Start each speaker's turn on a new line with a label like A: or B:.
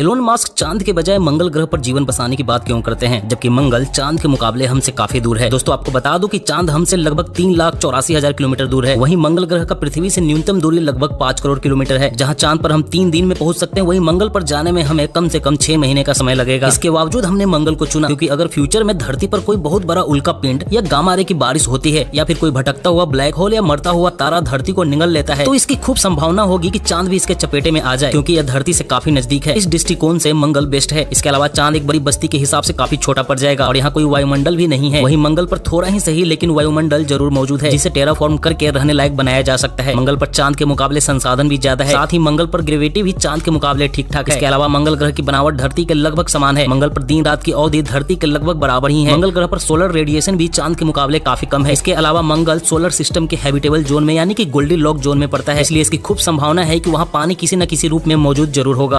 A: Elon mask चांद के बजाय मंगल ग्रह पर जीवन बसाने की बात क्यों करते हैं जबकि मंगल चांद के मुकाबले हमसे काफी दूर है दोस्तों आपको बता दो की चांद हमसे लगभग तीन लाख चौरासी हजार किलोमीटर दूर है वही मंगल ग्रह का पृथ्वी से न्यूनतम दूरी लगभग पाँच करोड़ किलोमीटर है जहाँ चांद पर हम तीन दिन में पहुँच सकते हैं वही मंगल पर जाने में हमें कम से कम छह महीने का समय लगेगा इसके बावजूद हमने मंगल को चुना क्यूँकी अगर फ्यूचर में धरती पर कोई बहुत बड़ा उल्का पिंड या गामारे की बारिश होती है या फिर कोई भटकता हुआ ब्लैक होल या मरता हुआ तारा धरती को निगल लेता है तो इसकी खूब संभावना होगी की चांद भी इसके चपेटे में आ जाए क्यूँकी यह धरती ऐसी काफी नजदीक है इस दृष्टिकोण से मंगल बेस्ट है इसके अलावा चांद एक बड़ी बस्ती के हिसाब से काफी छोटा पड़ जाएगा और यहाँ कोई वायुमंडल भी नहीं है वही मंगल पर थोड़ा ही सही लेकिन वायुमंडल जरूर मौजूद है जिसे टेराफॉर्म करके रहने लायक बनाया जा सकता है मंगल पर चांद के मुकाबले संसाधन भी ज्यादा है साथ ही मंगल पर ग्रेविटी भी चांद के मुकाबले ठीक ठाक है इसके अलावा मंगल ग्रह की बनावट धरती के लगभग समान है मंगल पर दिन रात की अवधि धरती के लगभग बराबर ही है मंगल ग्रह पर सोलर रेडिएशन भी चांद के मुकाबले काफी कम है इसके अलावा मंगल सोलर सिस्टम के हैबिटेबल जोन में यानी कि गोल्डी लॉक जोन में पड़ता है इसलिए इसकी खूब संभावना है कि वहाँ पानी किसी न किसी रूप में मौजूद जरूर होगा